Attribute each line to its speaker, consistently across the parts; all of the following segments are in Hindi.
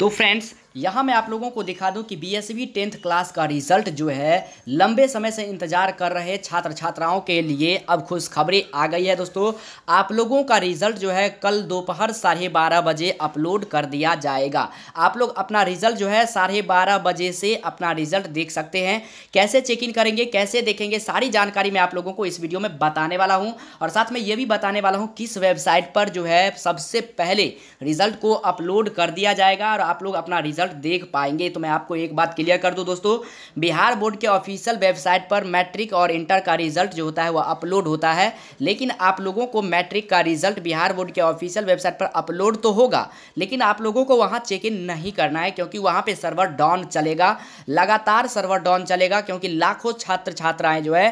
Speaker 1: तो फ्रेंड्स यहाँ मैं आप लोगों को दिखा दूँ कि B S V tenth class का रिजल्ट जो है लंबे समय से इंतजार कर रहे छात्र छात्राओं के लिए अब खुशखबरी आ गई है दोस्तों आप लोगों का रिजल्ट जो है कल दोपहर साढ़े बारह बजे अपलोड कर दिया जाएगा आप लोग अपना रिजल्ट जो है साढ़े बारह बजे से अपना रिजल्ट देख सकते हैं कैसे चेक इन करेंगे कैसे देखेंगे सारी जानकारी मैं आप लोगों को इस वीडियो में बताने वाला हूँ और साथ में ये भी बताने वाला हूँ किस वेबसाइट पर जो है सबसे पहले रिजल्ट को अपलोड कर दिया जाएगा और आप लोग अपना रिजल्ट रिजल्ट देख पाएंगे तो मैं आपको एक बात क्लियर कर दूँ दोस्तों बिहार बोर्ड के ऑफिशियल वेबसाइट पर मैट्रिक और इंटर का रिजल्ट जो होता है वह अपलोड होता है लेकिन आप लोगों को मैट्रिक का रिजल्ट बिहार बोर्ड के ऑफिशियल वेबसाइट पर अपलोड तो होगा लेकिन आप लोगों को वहाँ चेक इन नहीं करना है क्योंकि वहाँ पर सर्वर डाउन चलेगा लगातार सर्वर डाउन चलेगा क्योंकि लाखों छात्र छात्राएँ जो है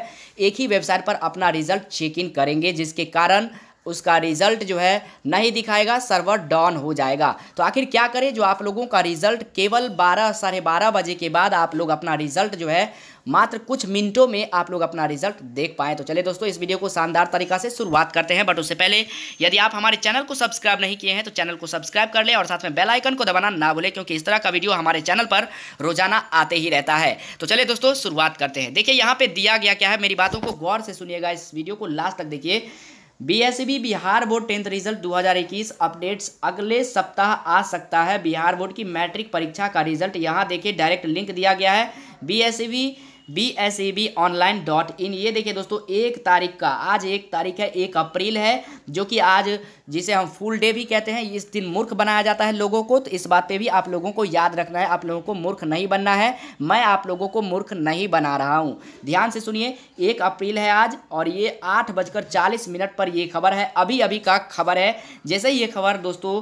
Speaker 1: एक ही वेबसाइट पर अपना रिजल्ट चेक इन करेंगे जिसके कारण उसका रिजल्ट जो है नहीं दिखाएगा सर्वर डाउन हो जाएगा तो आखिर क्या करें जो आप लोगों का रिजल्ट केवल बारह साढ़े बारह बजे के बाद आप लोग अपना रिजल्ट जो है मात्र कुछ मिनटों में आप लोग अपना रिजल्ट देख पाए तो चलिए दोस्तों इस वीडियो को शानदार तरीका से शुरुआत करते हैं बट उससे पहले यदि आप हमारे चैनल को सब्सक्राइब नहीं किए हैं तो चैनल को सब्सक्राइब कर ले और साथ में बेल आइकन को दबाना ना भूलें क्योंकि इस तरह का वीडियो हमारे चैनल पर रोजाना आते ही रहता है तो चलिए दोस्तों शुरुआत करते हैं देखिए यहाँ पे दिया गया क्या है मेरी बातों को गौर से सुनिएगा इस वीडियो को लास्ट तक देखिए BSB Bihar board tenth result 2021 updates अगले सप्ताह आ सकता है बिहार बोर्ड की मैट्रिक परीक्षा का रिजल्ट यहां देखिए डायरेक्ट लिंक दिया गया है BSEB B S E B online dot in ये देखिए दोस्तों एक तारीख का आज एक तारीख है एक अप्रैल है जो कि आज जिसे हम फुल डे भी कहते हैं इस दिन मूर्ख बनाया जाता है लोगों को तो इस बात पे भी आप लोगों को याद रखना है आप लोगों को मूर्ख नहीं बनना है मैं आप लोगों को मूर्ख नहीं बना रहा हूँ ध्यान से सुनिए एक अप्रैल है आज और ये आठ बजकर चालीस मिनट पर ये खबर है अभी अभी का खबर है जैसे ही ये खबर दोस्तों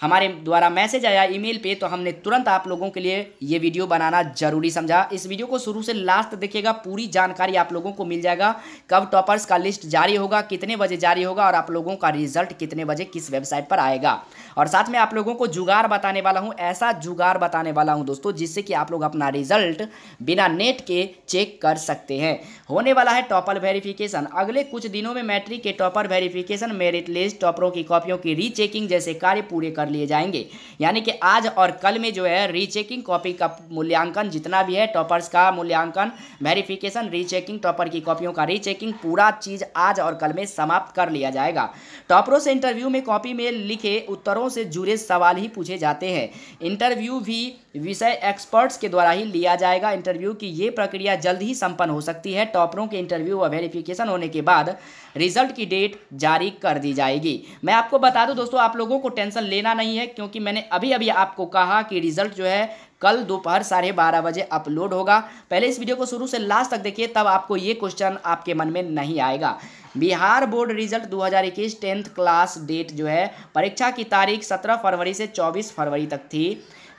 Speaker 1: हमारे द्वारा मैसेज आया ईमेल पे तो हमने तुरंत आप लोगों के लिए ये वीडियो बनाना जरूरी समझा इस वीडियो को शुरू से लास्ट देखिएगा पूरी जानकारी आप लोगों को मिल जाएगा कब टॉपर्स का लिस्ट जारी होगा कितने बजे जारी होगा और आप लोगों का रिजल्ट कितने बजे किस वेबसाइट पर आएगा और साथ में आप लोगों को जुगाड़ बताने वाला हूँ ऐसा जुगाड़ बताने वाला हूँ दोस्तों जिससे कि आप लोग अपना रिजल्ट बिना नेट के चेक कर सकते हैं होने वाला है टॉपर वेरिफिकेशन अगले कुछ दिनों में मैट्रिक के टॉपर वेरिफिकेशन मेरिट लिस्ट टॉपरों की कॉपियों की रीचेकिंग जैसे कार्य पूरे कर लिए जाएंगे यानी कि आज और कल में जो है रीचेकिंग कॉपी का मूल्यांकन जितना भी है टॉपर्स का मूल्यांकन वेरिफिकेशन रीचेकिंग टॉपर की कॉपियों का रीचेकिंग पूरा चीज़ आज और कल में समाप्त कर लिया जाएगा टॉपरों से इंटरव्यू में कॉपी में लिखे उत्तरों से जुड़े सवाल ही पूछे जाते हैं इंटरव्यू भी विषय एक्सपर्ट्स के द्वारा ही लिया जाएगा इंटरव्यू की ये प्रक्रिया जल्द ही संपन्न हो सकती है टॉपरों के इंटरव्यू व वेरिफिकेशन होने के बाद रिजल्ट की डेट जारी कर दी जाएगी मैं आपको बता दूं दोस्तों आप लोगों को टेंशन लेना नहीं है क्योंकि मैंने अभी अभी आपको कहा कि रिजल्ट जो है कल दोपहर साढ़े बारह बजे अपलोड होगा पहले इस वीडियो को शुरू से लास्ट तक देखिए तब आपको ये क्वेश्चन आपके मन में नहीं आएगा Bihar board result 2021 tenth class date जो है परीक्षा की तारीख 17 फरवरी से 24 फरवरी तक थी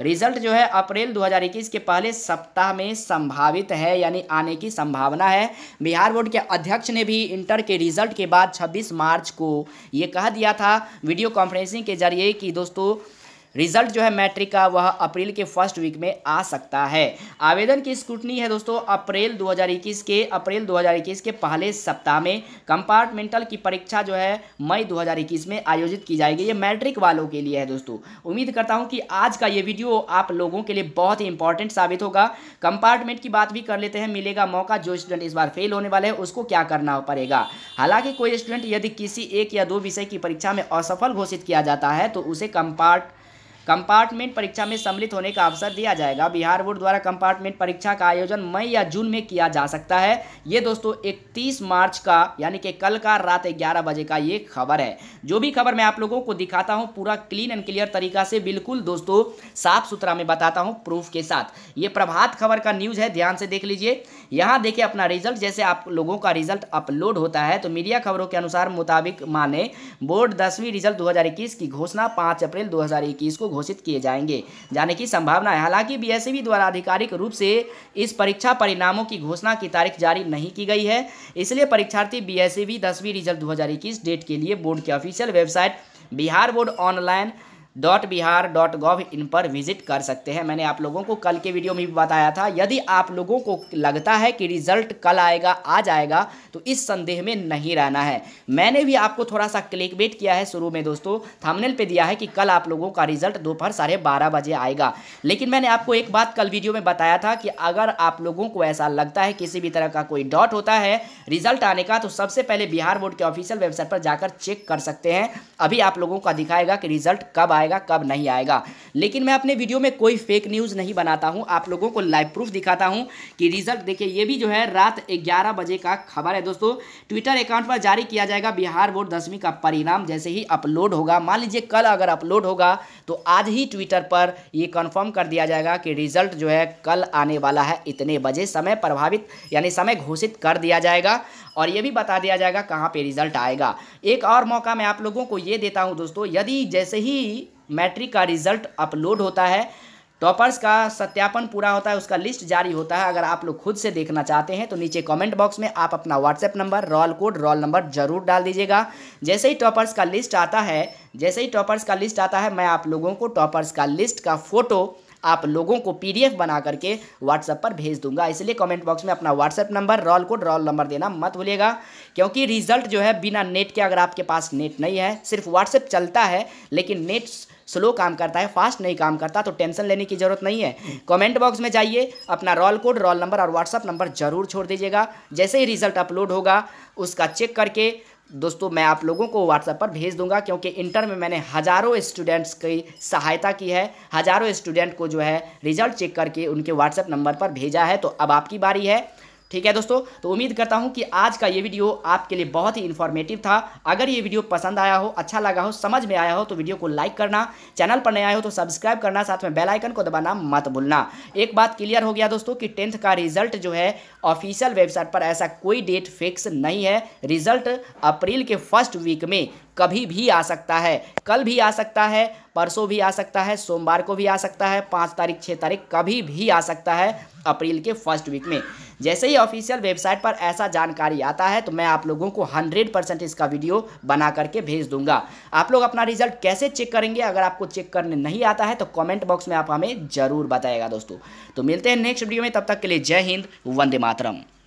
Speaker 1: रिजल्ट जो है अप्रैल 2021 के पहले सप्ताह में संभावित है यानी आने की संभावना है बिहार बोर्ड के अध्यक्ष ने भी इंटर के रिजल्ट के बाद 26 मार्च को ये कह दिया था वीडियो कॉन्फ्रेंसिंग के जरिए कि दोस्तों रिजल्ट जो है मैट्रिक का वह अप्रैल के फर्स्ट वीक में आ सकता है आवेदन की स्क्रूटनी है दोस्तों अप्रैल 2021 के अप्रैल 2021 के पहले सप्ताह में कंपार्टमेंटल की परीक्षा जो है मई 2021 में आयोजित की जाएगी ये मैट्रिक वालों के लिए है दोस्तों उम्मीद करता हूँ कि आज का ये वीडियो आप लोगों के लिए बहुत ही इंपॉर्टेंट साबित होगा कंपार्टमेंट की बात भी कर लेते हैं मिलेगा मौका जो स्टूडेंट इस बार फेल होने वाले हैं उसको क्या करना पड़ेगा हालांकि कोई स्टूडेंट यदि किसी एक या दो विषय की परीक्षा में असफल घोषित किया जाता है तो उसे कंपार्ट कंपार्टमेंट परीक्षा में सम्मिलित होने का अवसर दिया जाएगा बिहार बोर्ड द्वारा कंपार्टमेंट परीक्षा का आयोजन मई या जून में किया जा सकता है ये दोस्तों इकतीस मार्च का यानी कि कल का रात ग्यारह बजे का ये खबर है जो भी खबर मैं आप लोगों को दिखाता हूँ पूरा क्लीन एंड क्लियर तरीका से बिल्कुल दोस्तों साफ सुथरा में बताता हूँ प्रूफ के साथ ये प्रभात खबर का न्यूज है ध्यान से देख लीजिए यहाँ देखिए अपना रिजल्ट जैसे आप लोगों का रिजल्ट अपलोड होता है तो मीडिया खबरों के अनुसार मुताबिक माने बोर्ड दसवीं रिजल्ट दो की घोषणा पाँच अप्रैल दो को घोषित किए जाएंगे जाने की संभावना है हालांकि बीएसईबी द्वारा आधिकारिक रूप से इस परीक्षा परिणामों की घोषणा की तारीख जारी नहीं की गई है इसलिए परीक्षार्थी बी दसवीं रिजल्ट दो डेट के लिए बोर्ड के official website Bihar board online dot Bihar dot gov in पर विजिट कर सकते हैं मैंने आप लोगों को कल के वीडियो में भी बताया था यदि आप लोगों को लगता है कि रिजल्ट कल आएगा आज आएगा तो इस संदेह में नहीं रहना है मैंने भी आपको थोड़ा सा क्लिक बेट किया है शुरू में दोस्तों थामनेल पे दिया है कि कल आप लोगों का रिजल्ट दोपहर साढ़े बारह बजे आएगा लेकिन मैंने आपको एक बात कल वीडियो में बताया था कि अगर आप लोगों को ऐसा लगता है किसी भी तरह का कोई डॉट होता है रिजल्ट आने का तो सबसे पहले बिहार बोर्ड के ऑफिशियल वेबसाइट पर जाकर चेक कर सकते हैं अभी आप लोगों का दिखाएगा कि रिजल्ट कब आए आएगा कब नहीं आएगा लेकिन मैं अपने वीडियो में कोई फेक न्यूज़ नहीं बनाता हूँ आप लोगों को लाइव प्रूफ दिखाता हूँ कि रिजल्ट देखिए ये भी जो है रात ग्यारह बजे का खबर है दोस्तों ट्विटर अकाउंट पर जारी किया जाएगा बिहार बोर्ड दसवीं का परिणाम जैसे ही अपलोड होगा मान लीजिए कल अगर अपलोड होगा तो आज ही ट्विटर पर ये कन्फर्म कर दिया जाएगा कि रिजल्ट जो है कल आने वाला है इतने बजे समय प्रभावित यानी समय घोषित कर दिया जाएगा और ये भी बता दिया जाएगा कहाँ पे रिजल्ट आएगा एक और मौका मैं आप लोगों को ये देता हूँ दोस्तों यदि जैसे ही मैट्रिक का रिजल्ट अपलोड होता है टॉपर्स का सत्यापन पूरा होता है उसका लिस्ट जारी होता है अगर आप लोग खुद से देखना चाहते हैं तो नीचे कमेंट बॉक्स में आप अपना WhatsApp number roll code roll number जरूर डाल दीजिएगा जैसे ही टॉपर्स का लिस्ट आता है जैसे ही टॉपर्स का लिस्ट आता है मैं आप लोगों को टॉपर्स का लिस्ट का फ़ोटो आप लोगों को एफ बना करके व्हाट्सएप पर भेज दूंगा इसलिए कमेंट बॉक्स में अपना WhatsApp number roll code roll number देना मत भूलिएगा क्योंकि रिजल्ट जो है बिना नेट के अगर आपके पास नेट नहीं है सिर्फ व्हाट्सएप चलता है लेकिन नेट्स स्लो काम करता है फास्ट नहीं काम करता तो टेंशन लेने की ज़रूरत नहीं है कमेंट बॉक्स में जाइए अपना रोल कोड रोल नंबर और व्हाट्सअप नंबर ज़रूर छोड़ दीजिएगा जैसे ही रिजल्ट अपलोड होगा उसका चेक करके दोस्तों मैं आप लोगों को व्हाट्सएप पर भेज दूंगा क्योंकि इंटर में मैंने हज़ारों स्टूडेंट्स की सहायता की है हज़ारों स्टूडेंट को जो है रिज़ल्ट चेक करके उनके व्हाट्सएप नंबर पर भेजा है तो अब आपकी बारी है ठीक है दोस्तों तो उम्मीद करता हूं कि आज का ये वीडियो आपके लिए बहुत ही इन्फॉर्मेटिव था अगर ये वीडियो पसंद आया हो अच्छा लगा हो समझ में आया हो तो वीडियो को लाइक करना चैनल पर नया हो तो सब्सक्राइब करना साथ में बेल आइकन को दबाना मत भूलना एक बात क्लियर हो गया दोस्तों कि टेंथ का रिजल्ट जो है ऑफिशियल वेबसाइट पर ऐसा कोई डेट फिक्स नहीं है रिजल्ट अप्रैल के फर्स्ट वीक में कभी भी आ सकता है कल भी आ सकता है परसों भी आ सकता है सोमवार को भी आ सकता है पाँच तारीख छः तारीख कभी भी आ सकता है अप्रैल के फर्स्ट वीक में जैसे ही ऑफिशियल वेबसाइट पर ऐसा जानकारी आता है तो मैं आप लोगों को 100 परसेंट इसका वीडियो बना करके भेज दूंगा आप लोग अपना रिजल्ट कैसे चेक करेंगे अगर आपको चेक करने नहीं आता है तो कमेंट बॉक्स में आप हमें ज़रूर बताएगा दोस्तों तो मिलते हैं नेक्स्ट वीडियो में तब तक के लिए जय हिंद वंदे मातरम